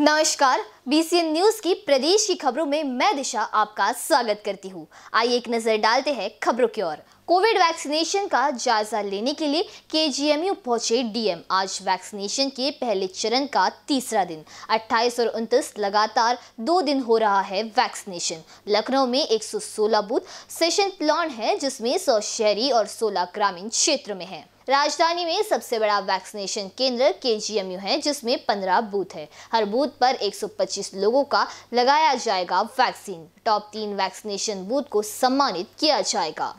नमस्कार BCN news की प्रदेश की खबरों में मैं दिशा आपका स्वागत करती हूँ आइए एक नजर डालते हैं खबरों की ओर कोविड वैक्सीनेशन का जायजा लेने के लिए केजीएमयू पहुंचे डीएम आज वैक्सीनेशन के पहले चरण का तीसरा दिन 28 और 29 लगातार दो दिन हो रहा है वैक्सीनेशन लखनऊ में 116 बूथ सेशन प्लान है जिसमें सौ शहरी और सोलह ग्रामीण क्षेत्र में है राजधानी में सबसे बड़ा वैक्सीनेशन केंद्र केजीएमयू है जिसमें 15 बूथ है हर बूथ पर 125 लोगों का लगाया जाएगा वैक्सीन टॉप तीन वैक्सीनेशन बूथ को सम्मानित किया जाएगा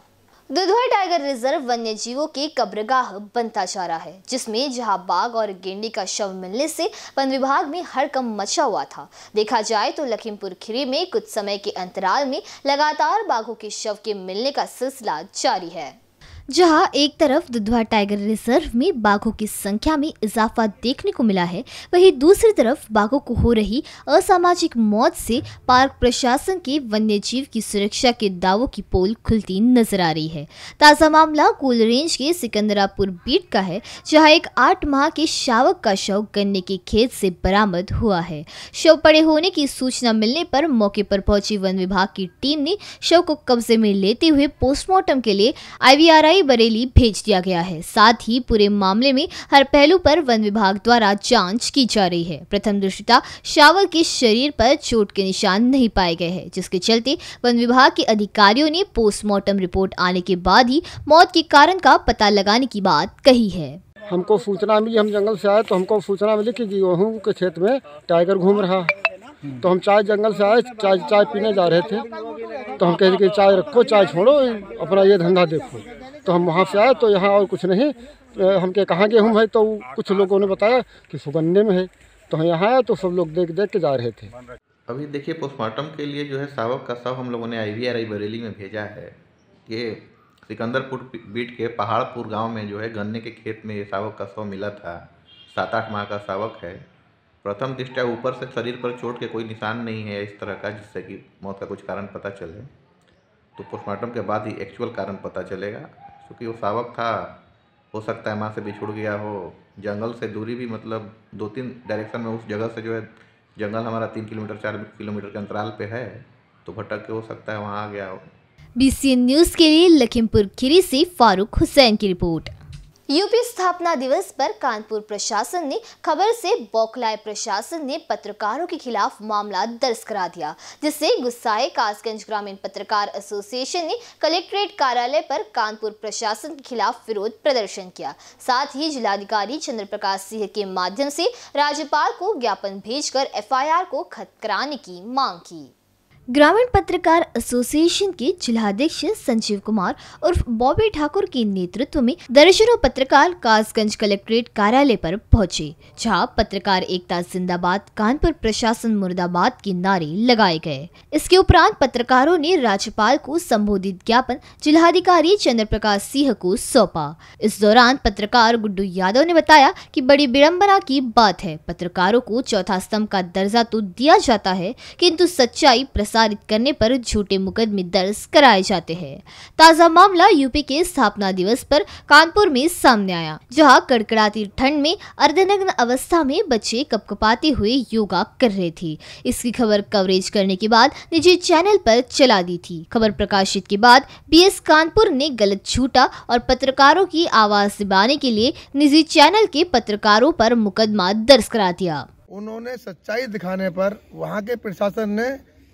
दुधवा टाइगर रिजर्व वन्य जीवों के कब्रगाह बनता जा रहा है जिसमें जहां बाघ और गेंडी का शव मिलने से वन विभाग में कम मचा हुआ था देखा जाए तो लखीमपुर खीरी में कुछ समय के अंतराल में लगातार बाघों के शव के मिलने का सिलसिला जारी है जहां एक तरफ दुधवा टाइगर रिजर्व में बाघों की संख्या में इजाफा देखने को मिला है वहीं दूसरी तरफ बाघों को हो रही असामाजिक मौत से पार्क प्रशासन के वन्य जीव की सुरक्षा के दावों की पोल खुलती नजर आ रही है ताज़ा मामला कुल रेंज के सिकंदरापुर बीट का है जहाँ एक आठ माह के शावक का शव गन्ने के खेत से बरामद हुआ है शव पड़े होने की सूचना मिलने पर मौके पर पहुंची वन विभाग की टीम ने शव को कब्जे में लेते हुए पोस्टमार्टम के लिए आई सीआई बरेली भेज दिया गया है साथ ही पूरे मामले में हर पहलू पर वन विभाग द्वारा जांच की जा रही है प्रथम दृष्टिता शावर के शरीर पर चोट के निशान नहीं पाए गए हैं जिसके चलते वन विभाग के अधिकारियों ने पोस्टमार्टम रिपोर्ट आने के बाद ही मौत के कारण का पता लगाने की बात कही है हमको सूचना मिली हम जंगल से आए तो हमको सूचना मिली की गेहूँ के खेत में टाइगर घूम रहा है तो हम चाय जंगल से आए चाय चाय पीने जा रहे थे तो हम कहते कि चाय रखो चाय छोड़ो अपना ये धंधा देखो तो हम वहाँ से आए तो यहाँ और कुछ नहीं तो हम के कहाँ गेहूँ है तो कुछ लोगों ने बताया कि सुगंधे में है तो हम यहाँ आए तो सब लोग देख देख के जा रहे थे अभी देखिए पोस्टमार्टम के लिए जो है सावक का शव हम लोगों ने आई बरेली में भेजा है ये सिकंदरपुर बीट के पहाड़पुर गांव में जो है गन्ने के खेत में ये सावक का शव मिला था सात आठ माह का सावक है प्रथम दृष्टया ऊपर से शरीर पर चोट के कोई निशान नहीं है इस तरह का जिससे कि मौत का कुछ कारण पता चले तो पोस्टमार्टम के बाद ही एक्चुअल कारण पता चलेगा क्योंकि वो सावक था हो सकता है माँ से भी छुड़ गया हो जंगल से दूरी भी मतलब दो तीन डायरेक्शन में उस जगह से जो है जंगल हमारा तीन किलोमीटर चार किलोमीटर के अंतराल पे है तो भटक के हो सकता है वहाँ आ गया हो बी न्यूज़ के लिए लखीमपुर खीरी से फारूक हुसैन की रिपोर्ट यूपी स्थापना दिवस पर कानपुर प्रशासन ने खबर से बौखलाए प्रशासन ने पत्रकारों के खिलाफ मामला दर्ज करा दिया जिससे गुस्साए कासगंज ग्रामीण पत्रकार एसोसिएशन ने कलेक्ट्रेट कार्यालय पर कानपुर प्रशासन के खिलाफ विरोध प्रदर्शन किया साथ ही जिलाधिकारी चंद्र प्रकाश सिंह के माध्यम से राज्यपाल को ज्ञापन भेजकर एफआईआर को खत कराने की मांग की ग्रामीण पत्रकार एसोसिएशन के जिलाध्यक्ष संजीव कुमार उर्फ बॉबी ठाकुर के नेतृत्व में दर्शनों पत्रकार कासगंज कलेक्ट्रेट कार्यालय पर पहुंचे जहां पत्रकार एकता जिंदाबाद कानपुर प्रशासन मुर्दाबाद के नारे लगाए गए इसके उपरांत पत्रकारों ने राज्यपाल को संबोधित ज्ञापन जिलाधिकारी चंद्र प्रकाश सिंह को सौंपा इस दौरान पत्रकार गुड्डू यादव ने बताया की बड़ी विडम्बना की बात है पत्रकारों को चौथा स्तंभ का दर्जा तो दिया जाता है किन्तु सच्चाई प्रसारित करने पर झूठे मुकदमे दर्ज कराए जाते हैं ताज़ा मामला यूपी के स्थापना दिवस पर कानपुर में सामने आया जहां कड़कड़ाती ठंड में अर्धनग्न अवस्था में बच्चे कपकपाते हुए योगा कर रहे थे इसकी खबर कवरेज करने के बाद निजी चैनल पर चला दी थी खबर प्रकाशित के बाद बी कानपुर ने गलत छूटा और पत्रकारों की आवाज दबाने के लिए निजी चैनल के पत्रकारों पर मुकदमा दर्ज करा दिया उन्होंने सच्चाई दिखाने पर वहाँ के प्रशासन ने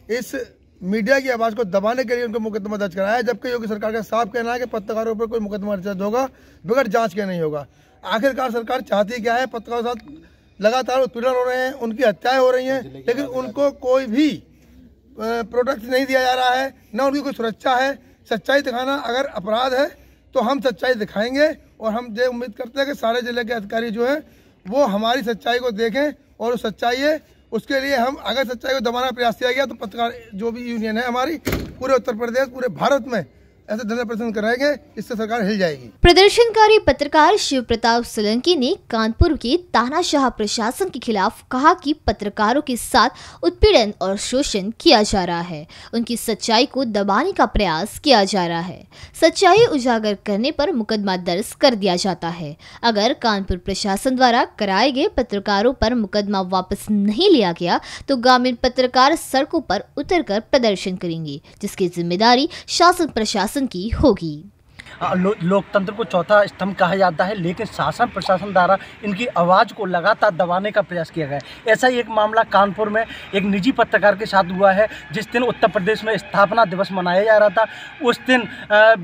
इस मीडिया की आवाज़ को दबाने के लिए उनको मुकदमा दर्ज कराया है जबकि योगी सरकार का साफ कहना है कि पत्रकारों पर कोई मुकदमा दर्ज होगा बगैर जांच के नहीं होगा आखिरकार सरकार चाहती क्या है पत्रकारों के साथ लगातार उत्पीड़न हो रहे हैं उनकी हत्याएं हो रही हैं लेकिन उनको कोई भी प्रोडक्ट नहीं दिया जा रहा है न उनकी कोई सुरक्षा है सच्चाई दिखाना अगर अपराध है तो हम सच्चाई दिखाएंगे और हम ये उम्मीद करते हैं कि सारे ज़िले के अधिकारी जो हैं वो हमारी सच्चाई को देखें और सच्चाई है उसके लिए हम अगर सच्चाई को दबाना प्रयास किया गया तो पत्रकार जो भी यूनियन है हमारी पूरे उत्तर प्रदेश पूरे भारत में ऐसे धरना प्रदर्शन कराएंगे इससे सरकार हिल जाएगी प्रदर्शनकारी पत्रकार शिव प्रताप सोलंकी ने कानपुर के तानाशाह प्रशासन के खिलाफ कहा कि पत्रकारों के साथ उत्पीड़न और शोषण किया जा रहा है उनकी सच्चाई को दबाने का प्रयास किया जा रहा है सच्चाई उजागर करने पर मुकदमा दर्ज कर दिया जाता है अगर कानपुर प्रशासन द्वारा कराए गए पत्रकारों पर मुकदमा वापस नहीं लिया गया तो ग्रामीण पत्रकार सड़कों पर कर प्रदर्शन करेंगे जिसकी जिम्मेदारी शासन प्रशासन शासन की होगी हाँ, लो, लोकतंत्र को चौथा स्तंभ कहा जाता है लेकिन शासन प्रशासन द्वारा इनकी आवाज़ को लगातार दबाने का प्रयास किया गया ऐसा ही एक मामला कानपुर में एक निजी पत्रकार के साथ हुआ है जिस दिन उत्तर प्रदेश में स्थापना दिवस मनाया जा रहा था उस दिन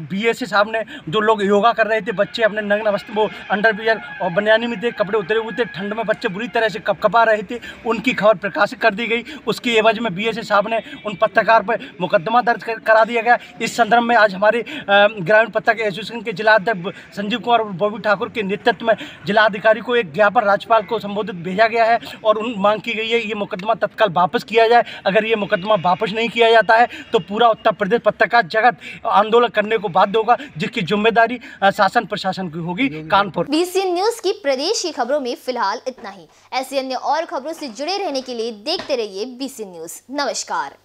बी एस साहब ने जो लोग योगा कर रहे थे बच्चे अपने नग्न अवस्थ वो अंडरवियर और बनियानी में थे कपड़े उतरे हुए थे ठंड में बच्चे बुरी तरह से कप कपा रहे थे उनकी खबर प्रकाशित कर दी गई उसकी एवज में बी साहब ने उन पत्रकार पर मुकदमा दर्ज करा दिया गया इस संदर्भ में आज हमारे ग्रामीण पत्रकार एसोसिएशन के जिलाध्यक्ष संजीव कुमार और बॉबी ठाकुर के नेतृत्व में जिलाधिकारी को एक ज्ञापन राज्यपाल को संबोधित भेजा गया है और उन मांग की गई है ये मुकदमा तत्काल वापस किया जाए अगर ये मुकदमा वापस नहीं किया जाता है तो पूरा उत्तर प्रदेश पत्रकार जगत आंदोलन करने को बाध्य होगा जिसकी जिम्मेदारी शासन प्रशासन की होगी कानपुर बीसी न्यूज की प्रदेश की खबरों में फिलहाल इतना ही ऐसी अन्य और खबरों से जुड़े रहने के लिए देखते रहिए बीसी न्यूज नमस्कार